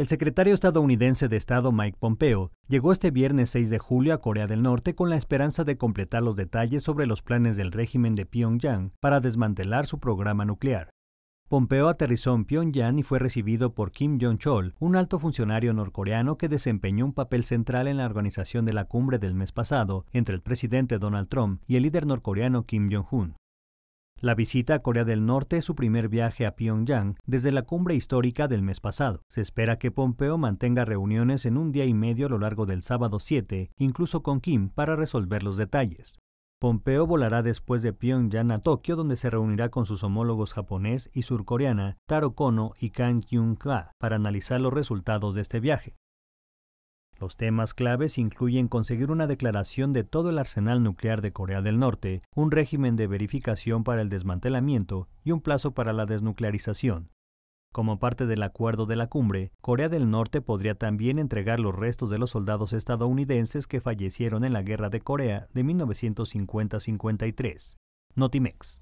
El secretario estadounidense de Estado Mike Pompeo llegó este viernes 6 de julio a Corea del Norte con la esperanza de completar los detalles sobre los planes del régimen de Pyongyang para desmantelar su programa nuclear. Pompeo aterrizó en Pyongyang y fue recibido por Kim Jong-chol, un alto funcionario norcoreano que desempeñó un papel central en la organización de la cumbre del mes pasado entre el presidente Donald Trump y el líder norcoreano Kim Jong-un. La visita a Corea del Norte es su primer viaje a Pyongyang desde la cumbre histórica del mes pasado. Se espera que Pompeo mantenga reuniones en un día y medio a lo largo del sábado 7, incluso con Kim, para resolver los detalles. Pompeo volará después de Pyongyang a Tokio, donde se reunirá con sus homólogos japonés y surcoreana Taro Kono y Kang Kyung-ka para analizar los resultados de este viaje. Los temas claves incluyen conseguir una declaración de todo el arsenal nuclear de Corea del Norte, un régimen de verificación para el desmantelamiento y un plazo para la desnuclearización. Como parte del acuerdo de la cumbre, Corea del Norte podría también entregar los restos de los soldados estadounidenses que fallecieron en la Guerra de Corea de 1950-53. Notimex.